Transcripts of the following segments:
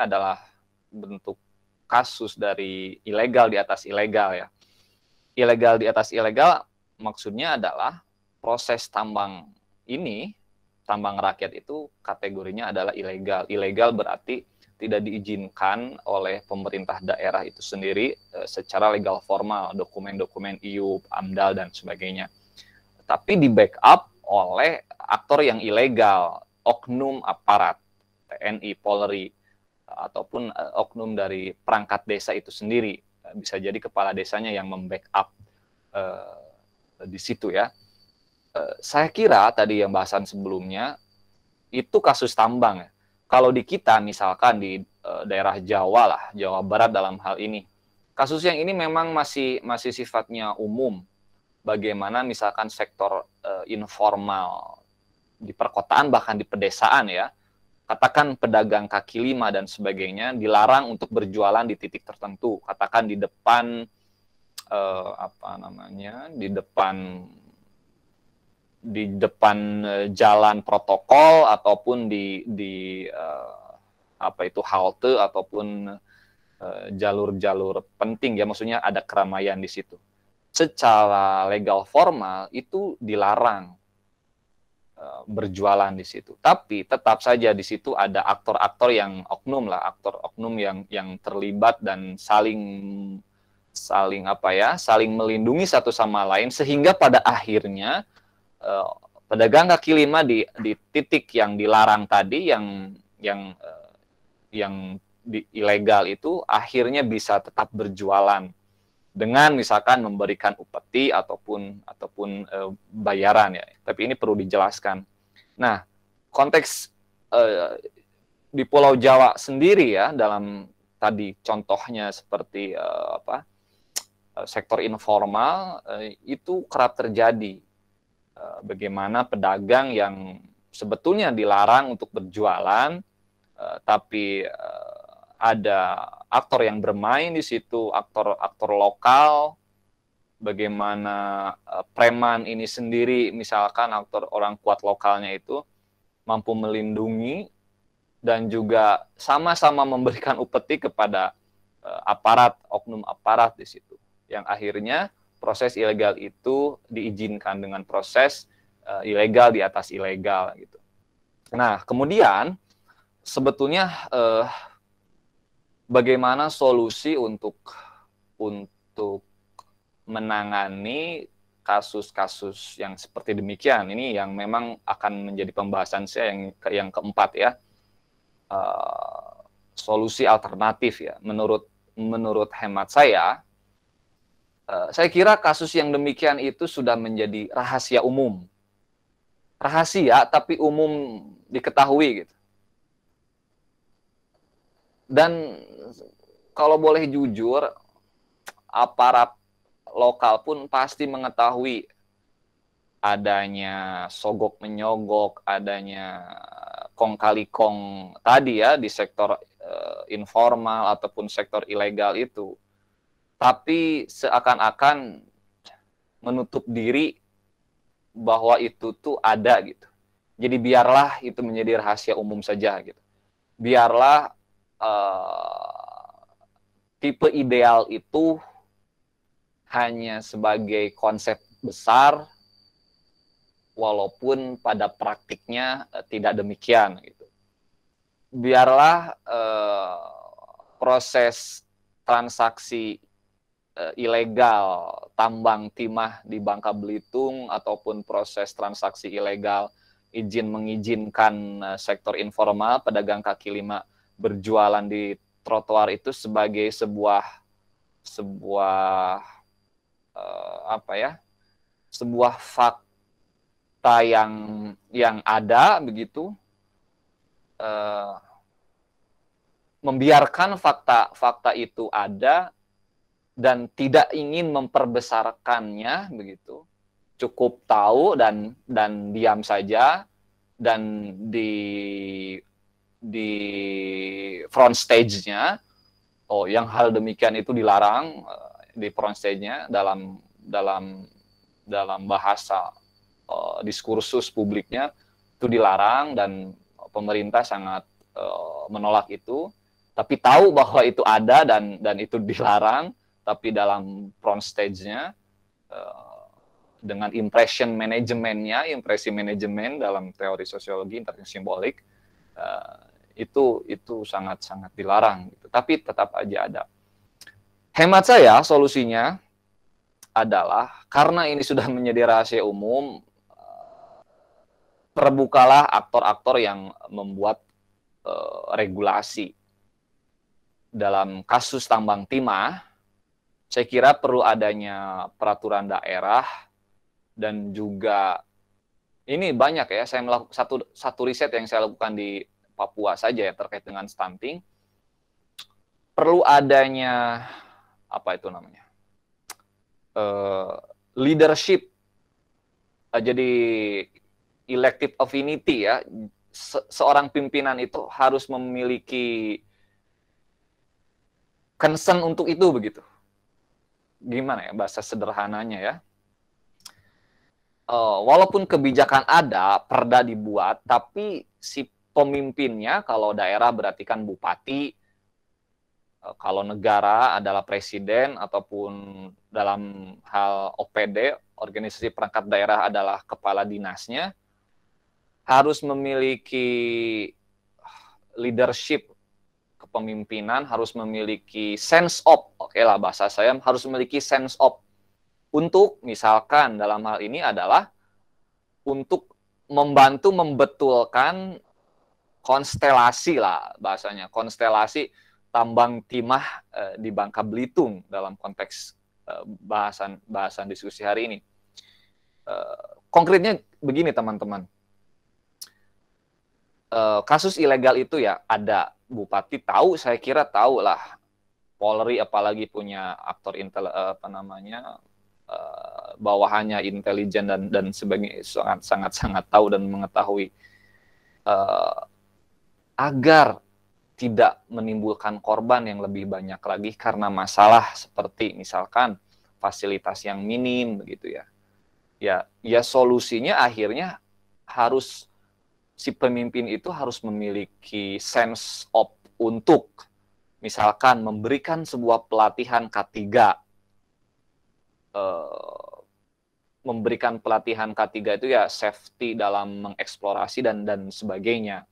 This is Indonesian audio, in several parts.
adalah bentuk kasus dari ilegal di atas ilegal ya. Ilegal di atas ilegal maksudnya adalah proses tambang ini tambang rakyat itu kategorinya adalah ilegal. Ilegal berarti tidak diizinkan oleh pemerintah daerah itu sendiri eh, secara legal formal, dokumen-dokumen IUP, AMDAL dan sebagainya. Tapi di backup oleh aktor yang ilegal, oknum aparat, TNI, Polri, ataupun eh, oknum dari perangkat desa itu sendiri eh, bisa jadi kepala desanya yang membackup uh, di situ ya uh, saya kira tadi yang bahasan sebelumnya itu kasus tambang ya. kalau di kita misalkan di uh, daerah Jawa lah Jawa Barat dalam hal ini kasus yang ini memang masih masih sifatnya umum bagaimana misalkan sektor uh, informal di perkotaan bahkan di pedesaan ya katakan pedagang kaki lima dan sebagainya dilarang untuk berjualan di titik tertentu katakan di depan eh, apa namanya di depan di depan eh, jalan protokol ataupun di di eh, apa itu halte ataupun eh, jalur-jalur eh, penting ya maksudnya ada keramaian di situ secara legal formal itu dilarang Eh, berjualan di situ. Tapi tetap saja di situ ada aktor-aktor yang oknum lah, aktor oknum yang yang terlibat dan saling saling apa ya, saling melindungi satu sama lain sehingga pada akhirnya eh, pedagang kaki lima di di titik yang dilarang tadi yang yang eh, yang di, ilegal itu akhirnya bisa tetap berjualan dengan misalkan memberikan upeti ataupun ataupun e, bayaran ya. Tapi ini perlu dijelaskan. Nah, konteks e, di Pulau Jawa sendiri ya dalam tadi contohnya seperti e, apa? sektor informal e, itu kerap terjadi. E, bagaimana pedagang yang sebetulnya dilarang untuk berjualan e, tapi e, ada aktor yang bermain di situ, aktor-aktor lokal, bagaimana eh, preman ini sendiri, misalkan aktor orang kuat lokalnya itu mampu melindungi dan juga sama-sama memberikan upeti kepada eh, aparat oknum aparat di situ, yang akhirnya proses ilegal itu diizinkan dengan proses uh, ilegal di atas ilegal gitu. Nah kemudian sebetulnya uh, bagaimana solusi untuk untuk menangani kasus-kasus yang seperti demikian ini yang memang akan menjadi pembahasan saya yang yang keempat ya uh, solusi alternatif ya menurut menurut hemat saya uh, saya kira kasus yang demikian itu sudah menjadi rahasia umum rahasia tapi umum diketahui gitu dan kalau boleh jujur aparat lokal pun pasti mengetahui adanya sogok menyogok, adanya kong kali kong tadi ya di sektor uh, informal ataupun sektor ilegal itu. Tapi seakan-akan menutup diri bahwa itu tuh ada gitu. Jadi biarlah itu menjadi rahasia umum saja gitu. Biarlah Eh, tipe ideal itu hanya sebagai konsep besar walaupun pada praktiknya uh, tidak demikian gitu. Biarlah uh, proses transaksi uh, ilegal tambang timah di Bangka Belitung ataupun proses transaksi ilegal izin mengizinkan sektor informal pedagang kaki lima berjualan di trotoar itu sebagai sebuah sebuah uh, apa ya sebuah fakta yang yang ada begitu uh, membiarkan fakta-fakta itu ada dan tidak ingin memperbesarkannya begitu cukup tahu dan dan diam saja dan di di front stage-nya. Oh, yang hal demikian itu dilarang eh, di front stage-nya dalam dalam dalam bahasa uh, diskursus publiknya itu dilarang dan pemerintah sangat uh, menolak itu. Tapi tahu bahwa itu ada dan dan itu dilarang, tapi dalam front stage-nya uh, dengan impression management-nya, impresi manajemen dalam teori sosiologi interaksi simbolik itu itu sangat sangat dilarang gitu. tapi tetap aja ada hemat saya solusinya adalah karena ini sudah menjadi rahasia umum eh, terbukalah aktor-aktor yang membuat uh, regulasi dalam kasus tambang timah saya kira perlu adanya peraturan daerah dan juga ini banyak ya saya melakukan satu satu riset yang saya lakukan di Papua saja ya terkait dengan stunting perlu adanya apa itu namanya uh, leadership uh, jadi elective affinity ya Se seorang pimpinan itu harus memiliki concern untuk itu begitu gimana ya bahasa sederhananya ya uh, walaupun kebijakan ada perda dibuat tapi si pemimpinnya, kalau daerah berarti kan bupati, eh, kalau negara adalah presiden ataupun dalam hal OPD, organisasi perangkat daerah adalah kepala dinasnya, harus memiliki leadership kepemimpinan, harus memiliki sense of, oke lah bahasa saya, harus memiliki sense of untuk misalkan dalam hal ini adalah untuk membantu membetulkan konstelasi lah bahasanya, konstelasi tambang timah e, di Bangka Belitung dalam konteks e, bahasan bahasan diskusi hari ini. e, konkretnya begini teman-teman. e, kasus ilegal itu ya ada bupati tahu, saya kira tahu lah. Polri apalagi punya aktor intel apa namanya bawahannya intelijen dan dan sebagainya sangat sangat sangat tahu dan mengetahui agar tidak menimbulkan korban yang lebih banyak lagi karena masalah seperti misalkan fasilitas yang minim begitu ya. Ya, ya solusinya akhirnya harus si pemimpin itu harus memiliki sense of untuk misalkan memberikan sebuah pelatihan K3 eh, memberikan pelatihan K3 itu ya safety dalam mengeksplorasi dan dan sebagainya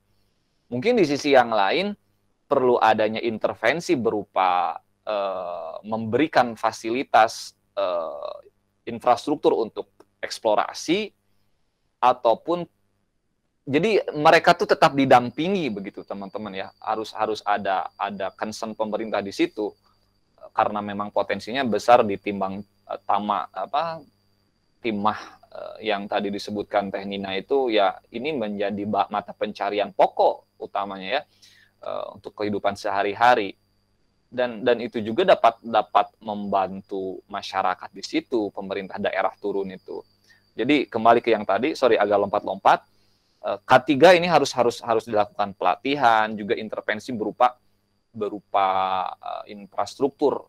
Mungkin di sisi yang lain perlu adanya intervensi berupa eh, memberikan fasilitas eh, infrastruktur untuk eksplorasi ataupun jadi mereka tuh tetap didampingi begitu teman-teman ya harus harus ada ada concern pemerintah di situ eh, karena memang potensinya besar ditimbang eh, tama apa timah eh, yang tadi disebutkan Teh Nina itu ya ini menjadi mata pencarian pokok utamanya ya eh, untuk kehidupan sehari-hari dan dan itu juga dapat dapat membantu masyarakat di situ pemerintah daerah turun itu jadi kembali ke yang tadi sorry agak lompat-lompat eh, K3 ini harus harus harus dilakukan pelatihan juga intervensi berupa berupa infrastruktur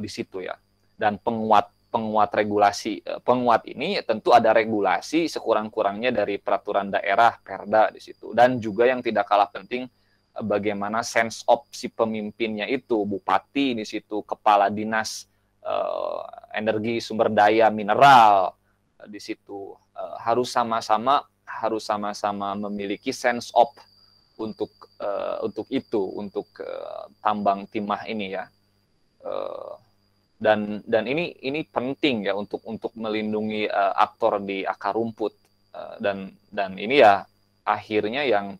di situ ya dan penguat penguat regulasi eh, penguat ini tentu ada regulasi sekurang-kurangnya dari peraturan daerah Perda di situ dan juga yang tidak kalah penting eh, bagaimana sense of si pemimpinnya itu bupati di situ kepala dinas eh, energi sumber daya mineral eh, di situ eh, harus sama-sama harus sama-sama memiliki sense of untuk eh, untuk itu untuk tambang timah ini ya uh, dan dan ini ini penting ya untuk untuk melindungi uh, aktor di akar rumput uh, dan dan ini ya akhirnya yang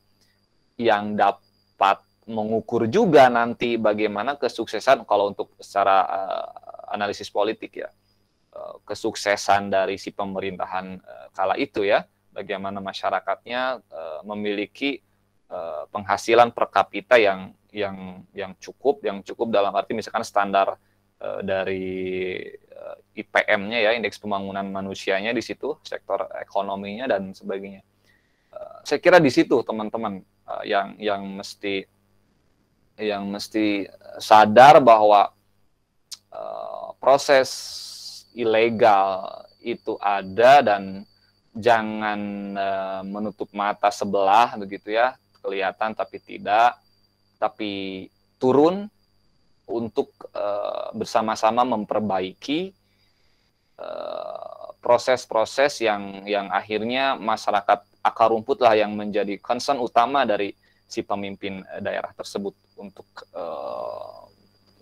yang dapat mengukur juga nanti bagaimana kesuksesan kalau untuk secara uh, analisis politik ya uh, kesuksesan dari si pemerintahan uh, kala itu ya bagaimana masyarakatnya uh, memiliki uh, penghasilan per kapita yang yang yang cukup yang cukup dalam arti misalkan standar Eh, dari eh, IPM-nya ya indeks pembangunan manusianya di situ, sektor ekonominya dan sebagainya. Eh, saya kira di situ teman-teman yang yang mesti yang mesti sadar bahwa proses ilegal itu ada dan jangan menutup mata sebelah begitu ya kelihatan tapi tidak tapi turun untuk uh, bersama-sama memperbaiki eh, proses-proses uh, yang yang akhirnya masyarakat akar rumputlah yang menjadi concern utama dari si pemimpin daerah tersebut untuk uh,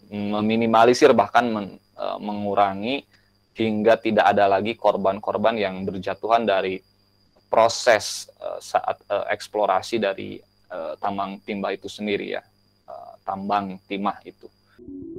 meminimalisir bahkan men, uh, mengurangi hingga tidak ada lagi korban-korban yang berjatuhan dari proses uh, saat uh, eksplorasi dari uh, tambang timba itu sendiri ya uh, tambang timah itu thank you